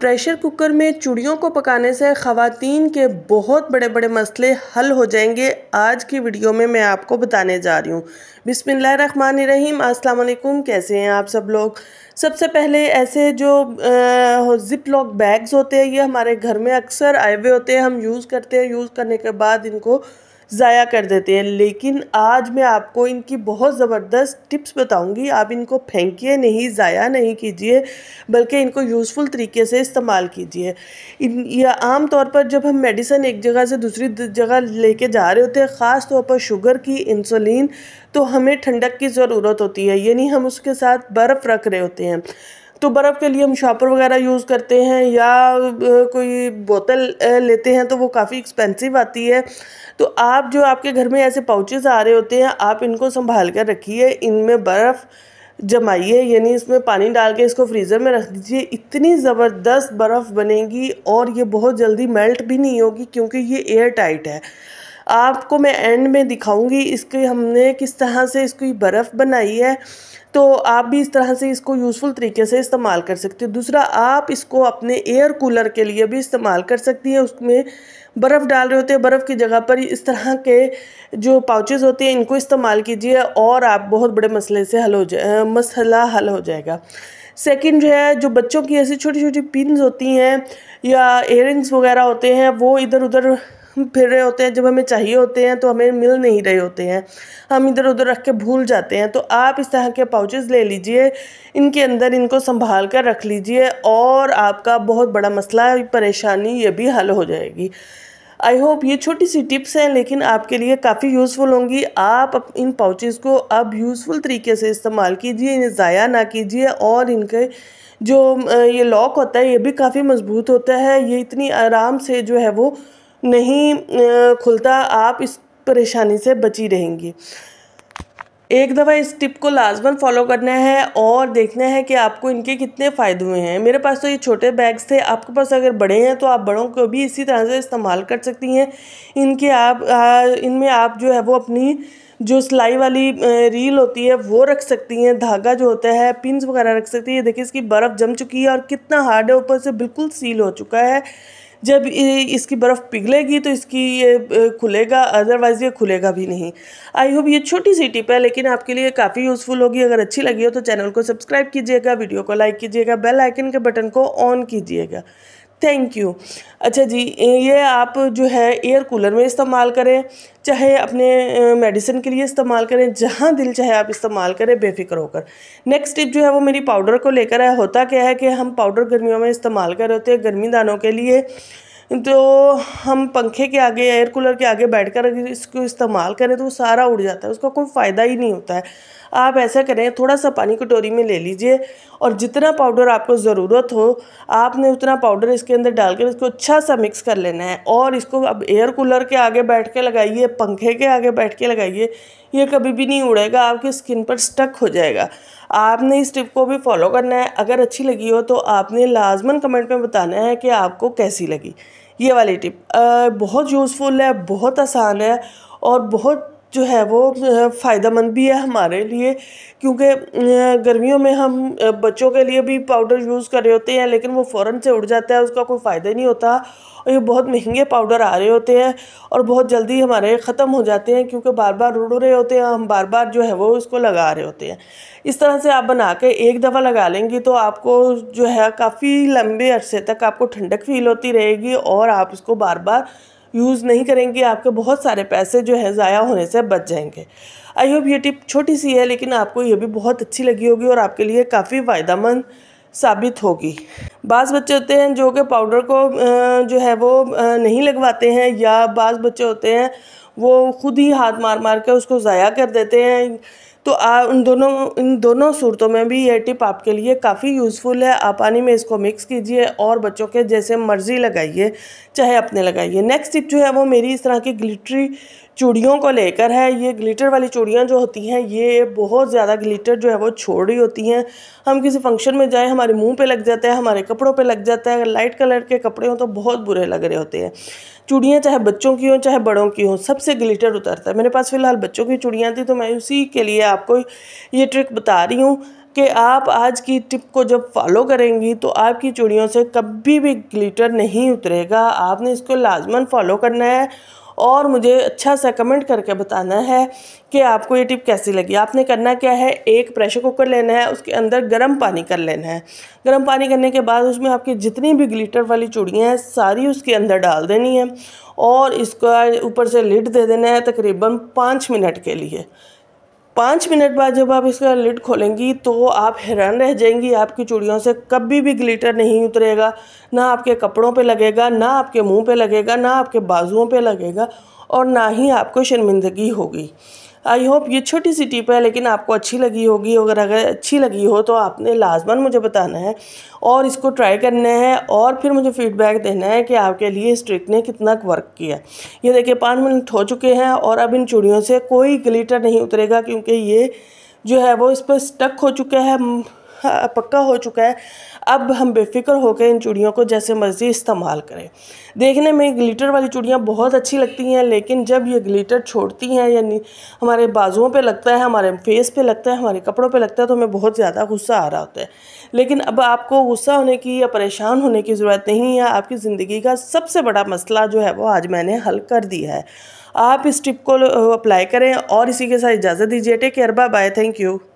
pressure cooker में चूड़ियों को पकाने से ख़वातीन के बहुत बड़े बड़े मसले हल हो जाएंगे आज की वीडियो में मैं आपको बताने जा रही हूँ बिसमीम अस्सलाम वालेकुम कैसे हैं आप सब लोग सबसे पहले ऐसे जो ज़िप लॉक बैग्स होते हैं ये हमारे घर में अक्सर आए हुए होते हैं हम यूज़ करते हैं यूज़ करने के बाद इनको ज़ाया कर देते हैं लेकिन आज मैं आपको इनकी बहुत ज़बरदस्त टिप्स बताऊंगी आप इनको फेंकिए नहीं ज़ाया नहीं कीजिए बल्कि इनको यूज़फुल तरीके से इस्तेमाल कीजिए इन या आम तौर पर जब हम मेडिसिन एक जगह से दूसरी जगह लेके जा रहे होते हैं ख़ास तौर पर शुगर की इंसुलिन तो हमें ठंडक की ज़रूरत होती है यानी हम उसके साथ बर्फ़ रख रहे होते हैं तो बर्फ़ के लिए हम शॉपर वगैरह यूज़ करते हैं या कोई बोतल लेते हैं तो वो काफ़ी एक्सपेंसिव आती है तो आप जो आपके घर में ऐसे पाउचेस आ रहे होते हैं आप इनको संभाल कर रखिए इनमें बर्फ़ जमाइए यानी इसमें पानी डाल के इसको फ्रीज़र में रख दीजिए इतनी ज़बरदस्त बर्फ़ बनेगी और ये बहुत जल्दी मेल्ट भी नहीं होगी क्योंकि ये एयर टाइट है आपको मैं एंड में दिखाऊंगी इसके हमने किस तरह से इसकी बर्फ़ बनाई है तो आप भी इस तरह से इसको यूज़फुल तरीके से इस्तेमाल कर सकते हो दूसरा आप इसको अपने एयर कूलर के लिए भी इस्तेमाल कर सकती है उसमें बर्फ़ डाल रहे होते हैं बर्फ़ की जगह पर इस तरह के जो पाउचेज़ होते हैं इनको इस्तेमाल कीजिए और आप बहुत बड़े मसले से हल हो जाए मसला हल हो जाएगा सेकंड जो है जो बच्चों की ऐसी छोटी छोटी पिन होती हैं या एयर वगैरह होते हैं वो इधर उधर फिर रहे होते हैं जब हमें चाहिए होते हैं तो हमें मिल नहीं रहे होते हैं हम इधर उधर रख के भूल जाते हैं तो आप इस तरह के पाउचेस ले लीजिए इनके अंदर इनको संभाल कर रख लीजिए और आपका बहुत बड़ा मसला परेशानी ये भी हल हो जाएगी आई होप ये छोटी सी टिप्स हैं लेकिन आपके लिए काफ़ी यूज़फुल होंगी आप इन पाउचेस को अब यूज़फुल तरीके से इस्तेमाल कीजिए इन्हें ज़ाया ना कीजिए और इनके जो ये लॉक होता है ये भी काफ़ी मज़बूत होता है ये इतनी आराम से जो है वो नहीं खुलता आप इस परेशानी से बची रहेंगी एक दफ़ा इस टिप को लाजमन फॉलो करना है और देखना है कि आपको इनके कितने फ़ायदे हुए हैं मेरे पास तो ये छोटे बैग्स थे आपके पास अगर बड़े हैं तो आप बड़ों को भी इसी तरह से इस्तेमाल कर सकती हैं इनके आप इनमें आप जो है वो अपनी जो सिलाई वाली रील होती है वो रख सकती हैं धागा जो होता है पिंस वगैरह रख सकती है देखिए इसकी बर्फ़ जम चुकी है और कितना हार्ड है ऊपर से बिल्कुल सील हो चुका है जब इसकी बर्फ़ पिघलेगी तो इसकी ये खुलेगा अदरवाइज़ ये खुलेगा भी नहीं आई होप ये छोटी सी टिप है लेकिन आपके लिए काफ़ी यूज़फुल होगी अगर अच्छी लगी हो तो चैनल को सब्सक्राइब कीजिएगा वीडियो को लाइक कीजिएगा बेल आइकन के बटन को ऑन कीजिएगा थैंक यू अच्छा जी ये आप जो है एयर कूलर में इस्तेमाल करें चाहे अपने मेडिसिन के लिए इस्तेमाल करें जहाँ दिल चाहे आप इस्तेमाल करें बेफिक्र होकर नेक्स्ट टिप जो है वो मेरी पाउडर को लेकर है होता क्या है कि हम पाउडर गर्मियों में इस्तेमाल कर रहे होते हैं गर्मी दानों के लिए तो हम पंखे के आगे एयर कूलर के आगे बैठकर अगर इसको इस्तेमाल करें तो सारा उड़ जाता है उसका कोई फ़ायदा ही नहीं होता है आप ऐसा करें थोड़ा सा पानी कटोरी में ले लीजिए और जितना पाउडर आपको ज़रूरत हो आपने उतना पाउडर इसके अंदर डालकर इसको अच्छा सा मिक्स कर लेना है और इसको अब एयर कूलर के आगे बैठ के लगाइए पंखे के आगे बैठ के लगाइए ये कभी भी नहीं उड़ेगा आपकी स्किन पर स्टक हो जाएगा आपने इस टिप को भी फॉलो करना है अगर अच्छी लगी हो तो आपने लाजमन कमेंट में बताना है कि आपको कैसी लगी ये वाली टिप आ, बहुत यूज़फुल है बहुत आसान है और बहुत जो है वो फ़ायदेमंद भी है हमारे लिए क्योंकि गर्मियों में हम बच्चों के लिए भी पाउडर यूज़ कर रहे होते हैं लेकिन वो फ़ौर से उड़ जाता है उसका कोई फ़ायदा नहीं होता और ये बहुत महंगे पाउडर आ रहे होते हैं और बहुत जल्दी हमारे ख़त्म हो जाते हैं क्योंकि बार बार उड़ रहे होते हैं हम बार बार जो है वो इसको लगा रहे होते हैं इस तरह से आप बना के एक दफ़ा लगा लेंगी तो आपको जो है काफ़ी लंबे अरसे तक आपको ठंडक फील होती रहेगी और आप इसको बार बार यूज़ नहीं करेंगे आपके बहुत सारे पैसे जो है ज़ाया होने से बच जाएंगे आई होप ये टिप छोटी सी है लेकिन आपको ये भी बहुत अच्छी लगी होगी और आपके लिए काफ़ी मंद साबित होगी बाज़ बच्चे होते हैं जो कि पाउडर को जो है वो नहीं लगवाते हैं या बाज़ बच्चे होते हैं वो खुद ही हाथ मार मार के उसको ज़ाया कर देते हैं तो आ, उन दोनों इन दोनों सूरतों में भी ये टिप आपके लिए काफ़ी यूज़फुल है आप पानी में इसको मिक्स कीजिए और बच्चों के जैसे मर्ज़ी लगाइए चाहे अपने लगाइए नेक्स्ट टिप जो है वो मेरी इस तरह की ग्लिटरी चूड़ियों को लेकर है ये ग्लिटर वाली चूड़ियाँ जो होती हैं ये बहुत ज़्यादा ग्लिटर जो है वो छोड़ रही होती हैं हम किसी फंक्शन में जाएँ हमारे मुँह पर लग जाता है हमारे कपड़ों पर लग जाता है अगर लाइट कलर के कपड़े हों तो बहुत बुरे लग रहे होते हैं चूड़ियाँ चाहे बच्चों की हों चाहे बड़ों की हों सबसे ग्लिटर उतरता है मेरे पास फ़िलहाल बच्चों की चूड़ियाँ थी तो मैं उसी के लिए आपको ये ट्रिक बता रही हूँ कि आप आज की टिप को जब फॉलो करेंगी तो आपकी चूड़ियों से कभी भी ग्लिटर नहीं उतरेगा आपने इसको लाजमन फॉलो करना है और मुझे अच्छा सा कमेंट करके बताना है कि आपको ये टिप कैसी लगी आपने करना क्या है एक प्रेशर कुकर लेना है उसके अंदर गर्म पानी कर लेना है गर्म पानी करने के बाद उसमें आपकी जितनी भी ग्लिटर वाली चूड़ियाँ हैं सारी उसके अंदर डाल देनी है और इसका ऊपर से लिड दे देना है तकरीबन पाँच मिनट के लिए पाँच मिनट बाद जब आप इसका लिड खोलेंगी तो आप हैरान रह जाएंगी आपकी चूड़ियों से कभी भी ग्लिटर नहीं उतरेगा ना आपके कपड़ों पे लगेगा ना आपके मुंह पे लगेगा ना आपके बाजुओं पे लगेगा और ना ही आपको शर्मिंदगी होगी आई होप ये छोटी सी टिप है लेकिन आपको अच्छी लगी होगी अगर अगर अच्छी लगी हो तो आपने लाजमन मुझे बताना है और इसको ट्राई करना है और फिर मुझे फीडबैक देना है कि आपके लिए इस ट्रिक ने कितना वर्क किया ये देखिए पाँच मिनट हो चुके हैं और अब इन चूड़ियों से कोई ग्लीटर नहीं उतरेगा क्योंकि ये जो है वो इस पर स्टक हो चुका है हाँ, पक्का हो चुका है अब हम बेफिक्र होकर इन चूड़ियों को जैसे मर्ज़ी इस्तेमाल करें देखने में ग्लिटर वाली चूड़ियाँ बहुत अच्छी लगती हैं लेकिन जब ये ग्लिटर छोड़ती हैं यानी हमारे बाजुओं पे लगता है हमारे फेस पे लगता है हमारे कपड़ों पे लगता है तो हमें बहुत ज़्यादा गुस्सा आ रहा होता है लेकिन अब आपको गुस्सा होने की या परेशान होने की ज़रूरत नहीं है आपकी ज़िंदगी का सबसे बड़ा मसला जो है वो आज मैंने हल कर दिया है आप इस टिप को अप्लाई करें और इसी के साथ इजाज़त दीजिए take care bye thank you